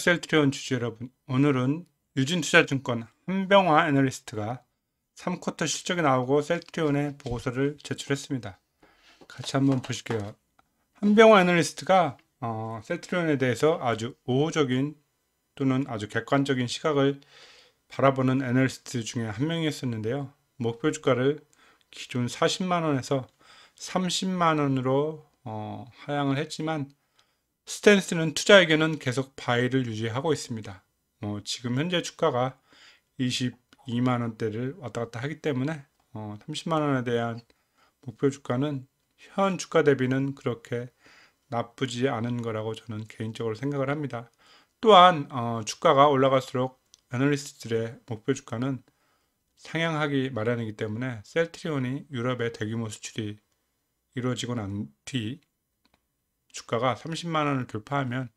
셀트리온 주주 여러분, 오늘은 유진투자증권 한병화 애널리스트가 3쿼터 실적이 나오고 셀트리온의 보고서를 제출했습니다. 같이 한번 보실게요. 한병화 애널리스트가 어, 셀트리온에 대해서 아주 우호적인 또는 아주 객관적인 시각을 바라보는 애널리스트 중에 한명이었는데요 목표 주가를 기존 40만원에서 30만원으로 어, 하향을 했지만 스탠스는 투자에게는 계속 바이를 유지하고 있습니다. 뭐 지금 현재 주가가 22만 원대를 왔다 갔다 하기 때문에 어 30만 원에 대한 목표 주가는 현 주가 대비는 그렇게 나쁘지 않은 거라고 저는 개인적으로 생각을 합니다. 또한 어 주가가 올라갈수록 애널리스트들의 목표 주가는 상향하기 마련이기 때문에 셀트리온이 유럽의 대규모 수출이 이루어지고 난뒤 주가가 30만 원을 돌파하면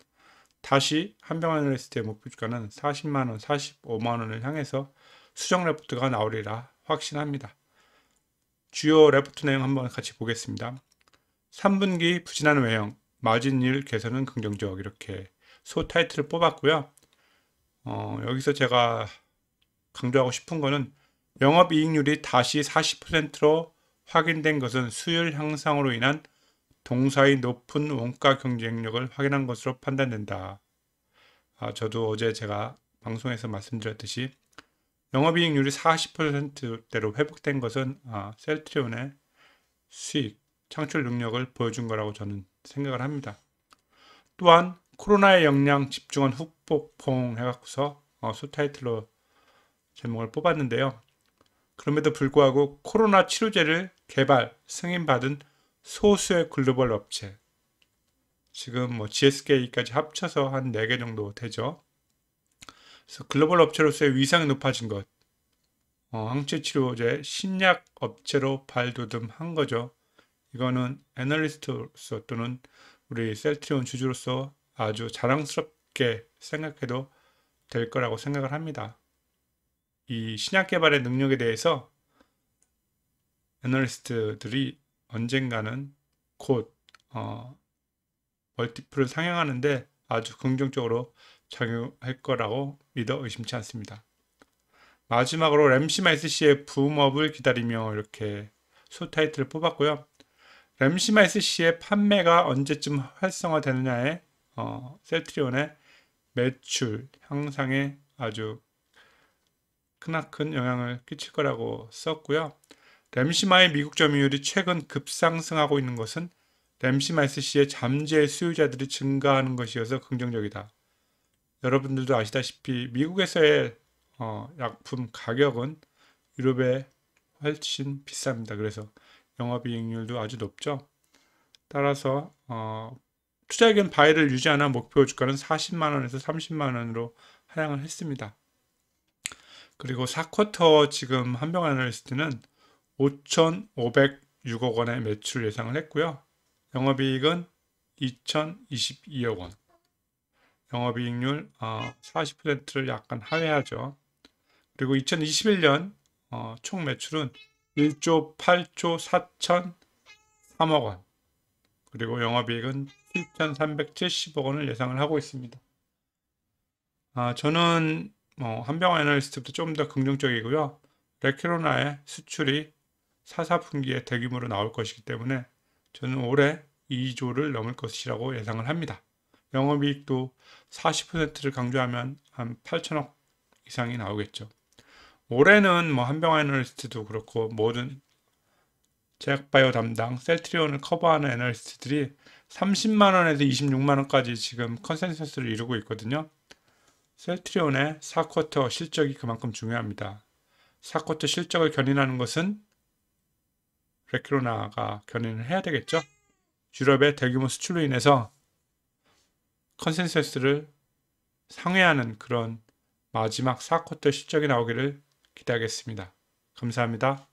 다시 한병원을 했을 때 목표 주가는 40만 원, 45만 원을 향해서 수정 레포트가 나오리라 확신합니다. 주요 레포트 내용 한번 같이 보겠습니다. 3분기 부진한 외형, 마진율 개선은 긍정적 이렇게 소 타이틀을 뽑았고요. 어, 여기서 제가 강조하고 싶은 거는 영업이익률이 다시 40%로 확인된 것은 수율 향상으로 인한 동사의 높은 원가 경쟁력을 확인한 것으로 판단된다. 아, 저도 어제 제가 방송에서 말씀드렸듯이 영업이익률이 40%대로 회복된 것은 아, 셀트리온의 수익, 창출 능력을 보여준 거라고 저는 생각을 합니다. 또한 코로나의 역량 집중한 후폭풍 해갖고서 어, 소타이틀로 제목을 뽑았는데요. 그럼에도 불구하고 코로나 치료제를 개발, 승인받은 소수의 글로벌 업체 지금 뭐 GSK까지 합쳐서 한 4개 정도 되죠. 그래서 글로벌 업체로서의 위상이 높아진 것. 어, 항체치료제 신약 업체로 발돋움한 거죠. 이거는 애널리스트로서 또는 우리 셀트리온 주주로서 아주 자랑스럽게 생각해도 될 거라고 생각을 합니다. 이 신약 개발의 능력에 대해서 애널리스트들이 언젠가는 곧 어, 멀티플을 상향하는데 아주 긍정적으로 작용할 거라고 믿어 의심치 않습니다. 마지막으로 램시마 스씨의 붐업을 기다리며 이렇게 소타이틀을 뽑았고요. 램시마 스씨의 판매가 언제쯤 활성화되느냐에 어, 셀트리온의 매출 향상에 아주 크나큰 영향을 끼칠 거라고 썼고요. 램시마의 미국 점유율이 최근 급상승하고 있는 것은 램시마이스 씨의 잠재 수요자들이 증가하는 것이어서 긍정적이다. 여러분들도 아시다시피 미국에서의 어, 약품 가격은 유럽에 훨씬 비쌉니다. 그래서 영업이익률도 아주 높죠. 따라서 어, 투자액은 바이를 유지하는 목표 주가는 40만 원에서 30만 원으로 하향을 했습니다. 그리고 4쿼터 지금 한병안을 했을 때는 5,506억 원의 매출 예상을 했고요. 영업이익은 2,022억 원. 영업이익률 40%를 어, 약간 하회하죠. 그리고 2021년 어, 총 매출은 1조 8조 4,003억 원. 그리고 영업이익은 7,370억 원을 예상을 하고 있습니다. 아, 저는 뭐 어, 한병원 애널리스트부터 좀 더 긍정적이고요. 레케로나의 수출이 사사분기에 대규모로 나올 것이기 때문에 저는 올해 2조를 넘을 것이라고 예상을 합니다. 영업이익도 40%를 강조하면 한 8천억 이상이 나오겠죠. 올해는 뭐 한병애널리스트도 그렇고 모든 제약바이오 담당 셀트리온을 커버하는 애널리스트들이 30만원에서 26만원까지 지금 컨센서스를 이루고 있거든요. 셀트리온의 4쿼터 실적이 그만큼 중요합니다. 4쿼터 실적을 견인하는 것은 레키로나가 견인을 해야 되겠죠. 유럽의 대규모 수출로 인해서 컨센서스를 상회하는 그런 마지막 4쿼터 실적이 나오기를 기대하겠습니다. 감사합니다.